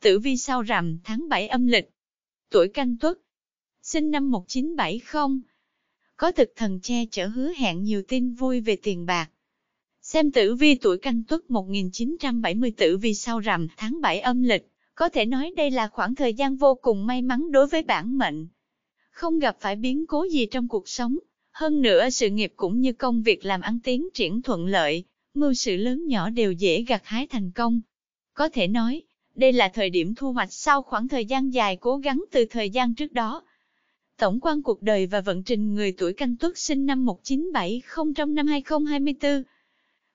tử vi sau rằm tháng 7 âm lịch. Tuổi canh tuất, sinh năm 1970. Có thực thần che chở hứa hẹn nhiều tin vui về tiền bạc. Xem tử vi tuổi canh tuất 1970 tử vi sau rằm tháng 7 âm lịch, có thể nói đây là khoảng thời gian vô cùng may mắn đối với bản mệnh. Không gặp phải biến cố gì trong cuộc sống, hơn nữa sự nghiệp cũng như công việc làm ăn tiến triển thuận lợi, mưu sự lớn nhỏ đều dễ gặt hái thành công. Có thể nói, đây là thời điểm thu hoạch sau khoảng thời gian dài cố gắng từ thời gian trước đó. Tổng quan cuộc đời và vận trình người tuổi canh tuất sinh năm 1970 trong năm 2024.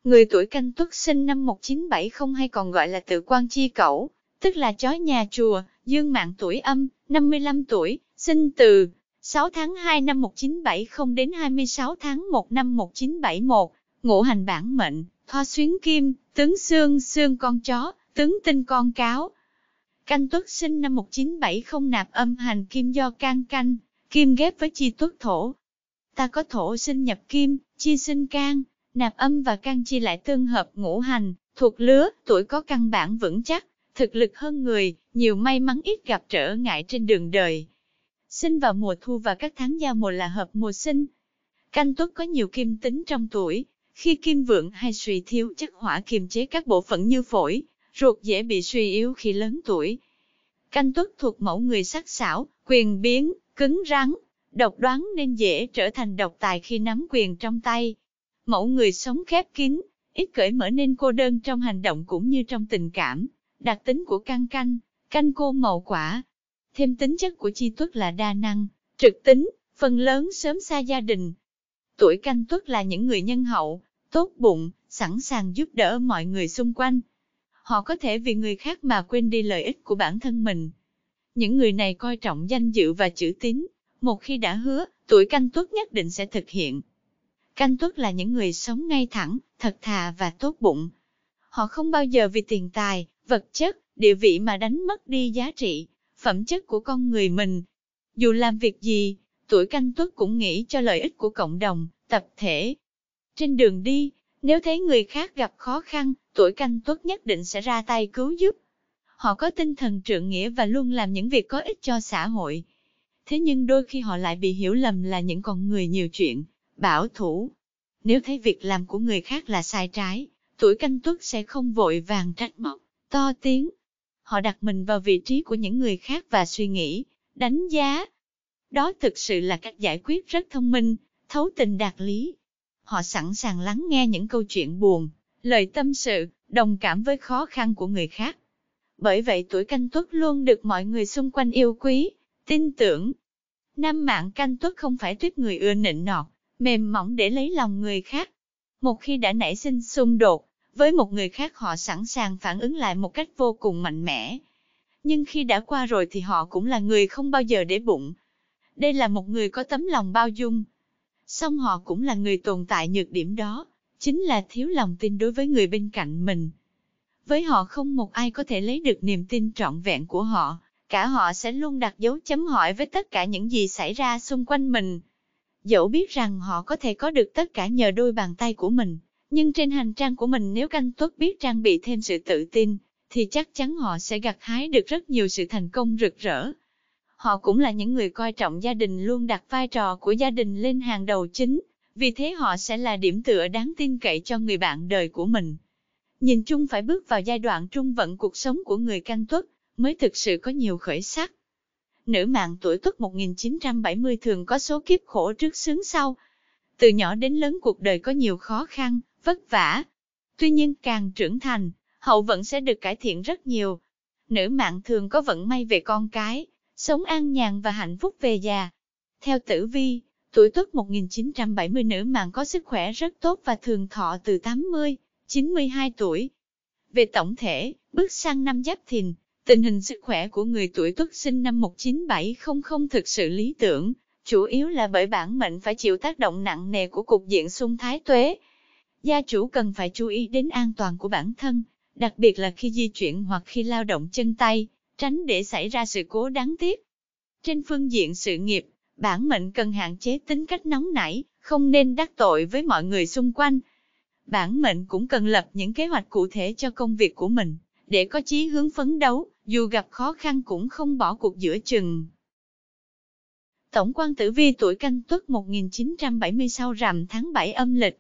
Người tuổi canh tuất sinh năm 1970 hay còn gọi là tự quan chi cẩu, tức là chó nhà chùa, dương mạng tuổi âm, 55 tuổi, sinh từ 6 tháng 2 năm 1970 đến 26 tháng 1 năm 1971, ngũ hành bản mệnh, thoa xuyến kim, tướng xương xương con chó, tướng tinh con cáo. Canh tuất sinh năm 1970 nạp âm hành kim do can canh, kim ghép với chi tuất thổ. Ta có thổ sinh nhập kim, chi sinh can, nạp âm và can chi lại tương hợp ngũ hành, thuộc lứa, tuổi có căn bản vững chắc, thực lực hơn người, nhiều may mắn ít gặp trở ngại trên đường đời. Sinh vào mùa thu và các tháng giao mùa là hợp mùa sinh. Canh tuất có nhiều kim tính trong tuổi, khi kim vượng hay suy thiếu chất hỏa kiềm chế các bộ phận như phổi, ruột dễ bị suy yếu khi lớn tuổi. Canh tuất thuộc mẫu người sắc sảo, quyền biến, cứng rắn, độc đoán nên dễ trở thành độc tài khi nắm quyền trong tay. Mẫu người sống khép kín, ít cởi mở nên cô đơn trong hành động cũng như trong tình cảm. Đặc tính của căng canh, canh cô màu quả. Thêm tính chất của chi tuất là đa năng, trực tính, phần lớn sớm xa gia đình. Tuổi canh tuất là những người nhân hậu, tốt bụng, sẵn sàng giúp đỡ mọi người xung quanh, họ có thể vì người khác mà quên đi lợi ích của bản thân mình. Những người này coi trọng danh dự và chữ tín, một khi đã hứa, tuổi canh tuất nhất định sẽ thực hiện. Canh tuất là những người sống ngay thẳng, thật thà và tốt bụng. Họ không bao giờ vì tiền tài, vật chất, địa vị mà đánh mất đi giá trị, phẩm chất của con người mình. Dù làm việc gì, tuổi canh tuất cũng nghĩ cho lợi ích của cộng đồng, tập thể. Trên đường đi, nếu thấy người khác gặp khó khăn, tuổi canh tuất nhất định sẽ ra tay cứu giúp. Họ có tinh thần trượng nghĩa và luôn làm những việc có ích cho xã hội. Thế nhưng đôi khi họ lại bị hiểu lầm là những con người nhiều chuyện, bảo thủ. Nếu thấy việc làm của người khác là sai trái, tuổi canh tuất sẽ không vội vàng trách móc, to tiếng. Họ đặt mình vào vị trí của những người khác và suy nghĩ, đánh giá. Đó thực sự là cách giải quyết rất thông minh, thấu tình đạt lý. Họ sẵn sàng lắng nghe những câu chuyện buồn, lời tâm sự, đồng cảm với khó khăn của người khác. Bởi vậy tuổi canh tuất luôn được mọi người xung quanh yêu quý, tin tưởng. Nam mạng canh tuất không phải tuyết người ưa nịnh nọt, mềm mỏng để lấy lòng người khác. Một khi đã nảy sinh xung đột, với một người khác họ sẵn sàng phản ứng lại một cách vô cùng mạnh mẽ. Nhưng khi đã qua rồi thì họ cũng là người không bao giờ để bụng. Đây là một người có tấm lòng bao dung. Song họ cũng là người tồn tại nhược điểm đó, chính là thiếu lòng tin đối với người bên cạnh mình. Với họ không một ai có thể lấy được niềm tin trọn vẹn của họ, cả họ sẽ luôn đặt dấu chấm hỏi với tất cả những gì xảy ra xung quanh mình. Dẫu biết rằng họ có thể có được tất cả nhờ đôi bàn tay của mình, nhưng trên hành trang của mình nếu canh tuất biết trang bị thêm sự tự tin, thì chắc chắn họ sẽ gặt hái được rất nhiều sự thành công rực rỡ. Họ cũng là những người coi trọng gia đình luôn đặt vai trò của gia đình lên hàng đầu chính, vì thế họ sẽ là điểm tựa đáng tin cậy cho người bạn đời của mình. Nhìn chung phải bước vào giai đoạn trung vận cuộc sống của người canh tuất mới thực sự có nhiều khởi sắc. Nữ mạng tuổi tuất 1970 thường có số kiếp khổ trước sướng sau. Từ nhỏ đến lớn cuộc đời có nhiều khó khăn, vất vả. Tuy nhiên càng trưởng thành, hậu vận sẽ được cải thiện rất nhiều. Nữ mạng thường có vận may về con cái, sống an nhàn và hạnh phúc về già. Theo tử vi, Tuổi Tuất 1970 nữ mạng có sức khỏe rất tốt và thường thọ từ 80, 92 tuổi. Về tổng thể, bước sang năm Giáp Thìn, tình hình sức khỏe của người tuổi Tuất sinh năm 1970 thực sự lý tưởng, chủ yếu là bởi bản mệnh phải chịu tác động nặng nề của cục diện xung thái tuế. Gia chủ cần phải chú ý đến an toàn của bản thân, đặc biệt là khi di chuyển hoặc khi lao động chân tay, tránh để xảy ra sự cố đáng tiếc. Trên phương diện sự nghiệp, bản mệnh cần hạn chế tính cách nóng nảy, không nên đắc tội với mọi người xung quanh. Bản mệnh cũng cần lập những kế hoạch cụ thể cho công việc của mình, để có chí hướng phấn đấu, dù gặp khó khăn cũng không bỏ cuộc giữa chừng. Tổng quan tử vi tuổi canh tuất 1976 rằm tháng 7 âm lịch.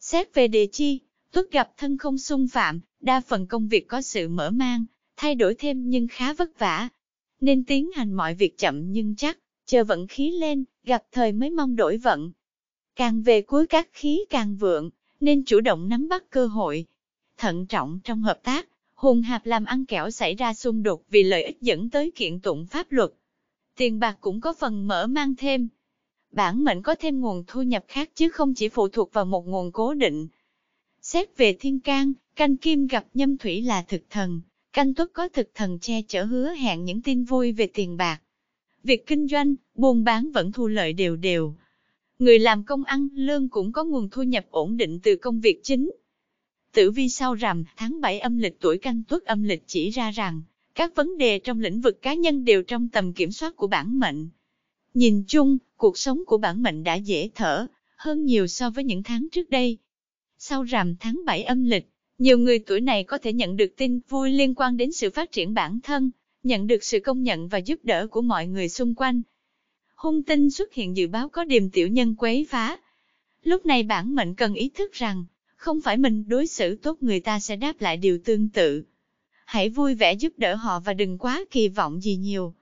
Xét về địa chi, tuất gặp thân không xung phạm, đa phần công việc có sự mở mang, thay đổi thêm nhưng khá vất vả. Nên tiến hành mọi việc chậm nhưng chắc, chờ vận khí lên, gặp thời mới mong đổi vận. Càng về cuối các khí càng vượng, nên chủ động nắm bắt cơ hội. Thận trọng trong hợp tác, hùng hạp làm ăn kẻo xảy ra xung đột vì lợi ích dẫn tới kiện tụng pháp luật. Tiền bạc cũng có phần mở mang thêm. Bản mệnh có thêm nguồn thu nhập khác chứ không chỉ phụ thuộc vào một nguồn cố định. Xét về thiên can, canh kim gặp nhâm thủy là thực thần, canh tuất có thực thần che chở hứa hẹn những tin vui về tiền bạc việc kinh doanh, buôn bán vẫn thu lợi đều đều. Người làm công ăn, lương cũng có nguồn thu nhập ổn định từ công việc chính. Tử vi sau rằm, tháng 7 âm lịch tuổi canh tuất âm lịch chỉ ra rằng, các vấn đề trong lĩnh vực cá nhân đều trong tầm kiểm soát của bản mệnh. Nhìn chung, cuộc sống của bản mệnh đã dễ thở, hơn nhiều so với những tháng trước đây. Sau rằm tháng 7 âm lịch, nhiều người tuổi này có thể nhận được tin vui liên quan đến sự phát triển bản thân, nhận được sự công nhận và giúp đỡ của mọi người xung quanh. Hung tinh xuất hiện dự báo có điềm tiểu nhân quấy phá. Lúc này bản mệnh cần ý thức rằng, không phải mình đối xử tốt người ta sẽ đáp lại điều tương tự. Hãy vui vẻ giúp đỡ họ và đừng quá kỳ vọng gì nhiều.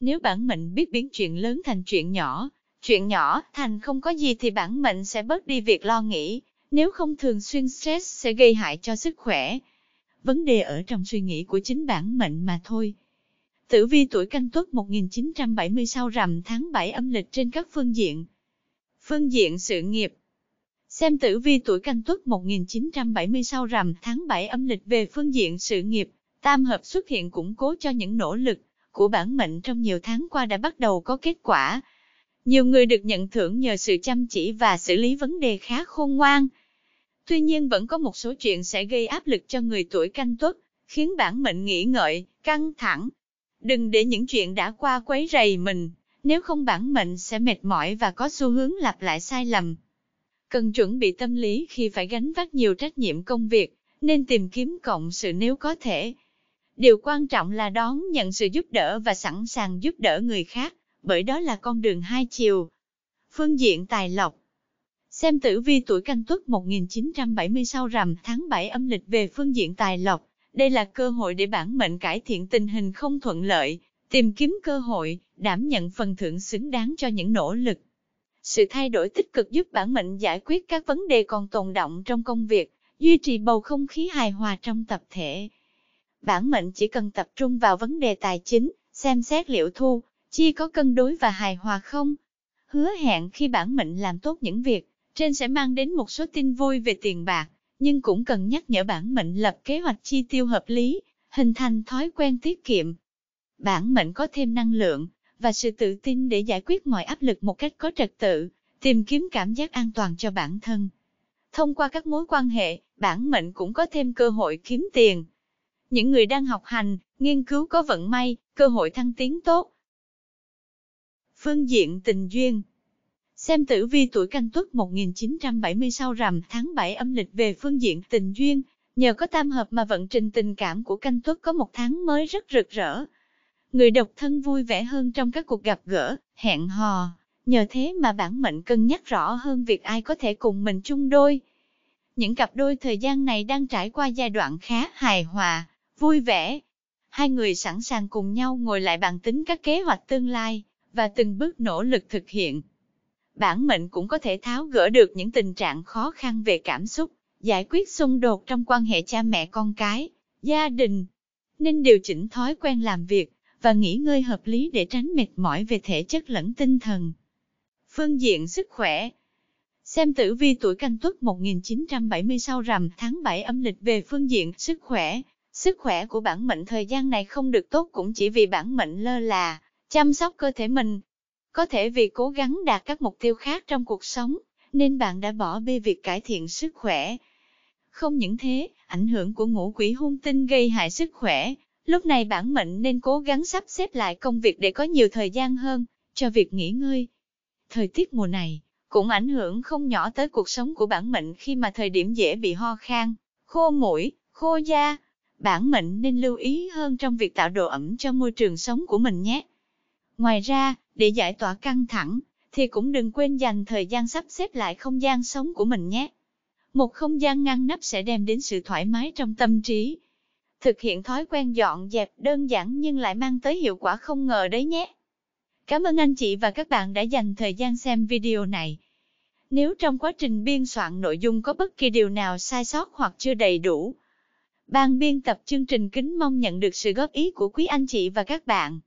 Nếu bản mệnh biết biến chuyện lớn thành chuyện nhỏ, chuyện nhỏ thành không có gì thì bản mệnh sẽ bớt đi việc lo nghĩ, nếu không thường xuyên stress sẽ gây hại cho sức khỏe. Vấn đề ở trong suy nghĩ của chính bản mệnh mà thôi. Tử vi tuổi canh tuất 1970 sau rằm tháng 7 âm lịch trên các phương diện. Phương diện sự nghiệp Xem tử vi tuổi canh tuất 1970 sau rằm tháng 7 âm lịch về phương diện sự nghiệp, tam hợp xuất hiện củng cố cho những nỗ lực của bản mệnh trong nhiều tháng qua đã bắt đầu có kết quả. Nhiều người được nhận thưởng nhờ sự chăm chỉ và xử lý vấn đề khá khôn ngoan. Tuy nhiên vẫn có một số chuyện sẽ gây áp lực cho người tuổi canh tuất, khiến bản mệnh nghĩ ngợi, căng thẳng, Đừng để những chuyện đã qua quấy rầy mình, nếu không bản mệnh sẽ mệt mỏi và có xu hướng lặp lại sai lầm. Cần chuẩn bị tâm lý khi phải gánh vác nhiều trách nhiệm công việc, nên tìm kiếm cộng sự nếu có thể. Điều quan trọng là đón nhận sự giúp đỡ và sẵn sàng giúp đỡ người khác, bởi đó là con đường hai chiều. Phương diện tài lộc Xem tử vi tuổi canh tuất 1970 sau rằm tháng 7 âm lịch về phương diện tài lộc, đây là cơ hội để bản mệnh cải thiện tình hình không thuận lợi, tìm kiếm cơ hội, đảm nhận phần thưởng xứng đáng cho những nỗ lực. Sự thay đổi tích cực giúp bản mệnh giải quyết các vấn đề còn tồn động trong công việc, duy trì bầu không khí hài hòa trong tập thể. Bản mệnh chỉ cần tập trung vào vấn đề tài chính, xem xét liệu thu, chi có cân đối và hài hòa không. Hứa hẹn khi bản mệnh làm tốt những việc, trên sẽ mang đến một số tin vui về tiền bạc, nhưng cũng cần nhắc nhở bản mệnh lập kế hoạch chi tiêu hợp lý, hình thành thói quen tiết kiệm. Bản mệnh có thêm năng lượng và sự tự tin để giải quyết mọi áp lực một cách có trật tự, tìm kiếm cảm giác an toàn cho bản thân. Thông qua các mối quan hệ, bản mệnh cũng có thêm cơ hội kiếm tiền. Những người đang học hành, nghiên cứu có vận may, cơ hội thăng tiến tốt. Phương diện tình duyên Xem tử vi tuổi canh tuất 1970 sau rằm tháng 7 âm lịch về phương diện tình duyên, nhờ có tam hợp mà vận trình tình cảm của canh tuất có một tháng mới rất rực rỡ. Người độc thân vui vẻ hơn trong các cuộc gặp gỡ, hẹn hò, nhờ thế mà bản mệnh cân nhắc rõ hơn việc ai có thể cùng mình chung đôi. Những cặp đôi thời gian này đang trải qua giai đoạn khá hài hòa, vui vẻ. Hai người sẵn sàng cùng nhau ngồi lại bàn tính các kế hoạch tương lai và từng bước nỗ lực thực hiện bản mệnh cũng có thể tháo gỡ được những tình trạng khó khăn về cảm xúc, giải quyết xung đột trong quan hệ cha mẹ con cái, gia đình. Nên điều chỉnh thói quen làm việc và nghỉ ngơi hợp lý để tránh mệt mỏi về thể chất lẫn tinh thần. Phương diện sức khỏe Xem tử vi tuổi canh tuất 1970 sau rằm tháng 7 âm lịch về phương diện sức khỏe. Sức khỏe của bản mệnh thời gian này không được tốt cũng chỉ vì bản mệnh lơ là, chăm sóc cơ thể mình, có thể vì cố gắng đạt các mục tiêu khác trong cuộc sống, nên bạn đã bỏ bê việc cải thiện sức khỏe. Không những thế, ảnh hưởng của ngũ quỷ hung tinh gây hại sức khỏe. Lúc này bản mệnh nên cố gắng sắp xếp lại công việc để có nhiều thời gian hơn cho việc nghỉ ngơi. Thời tiết mùa này cũng ảnh hưởng không nhỏ tới cuộc sống của bản mệnh khi mà thời điểm dễ bị ho khan, khô mũi, khô da. Bản mệnh nên lưu ý hơn trong việc tạo độ ẩm cho môi trường sống của mình nhé. Ngoài ra, để giải tỏa căng thẳng, thì cũng đừng quên dành thời gian sắp xếp lại không gian sống của mình nhé. Một không gian ngăn nắp sẽ đem đến sự thoải mái trong tâm trí. Thực hiện thói quen dọn dẹp đơn giản nhưng lại mang tới hiệu quả không ngờ đấy nhé. Cảm ơn anh chị và các bạn đã dành thời gian xem video này. Nếu trong quá trình biên soạn nội dung có bất kỳ điều nào sai sót hoặc chưa đầy đủ, ban biên tập chương trình kính mong nhận được sự góp ý của quý anh chị và các bạn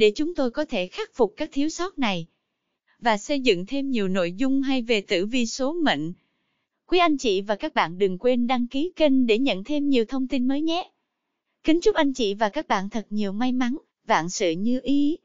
để chúng tôi có thể khắc phục các thiếu sót này và xây dựng thêm nhiều nội dung hay về tử vi số mệnh. Quý anh chị và các bạn đừng quên đăng ký kênh để nhận thêm nhiều thông tin mới nhé. Kính chúc anh chị và các bạn thật nhiều may mắn, vạn sự như ý.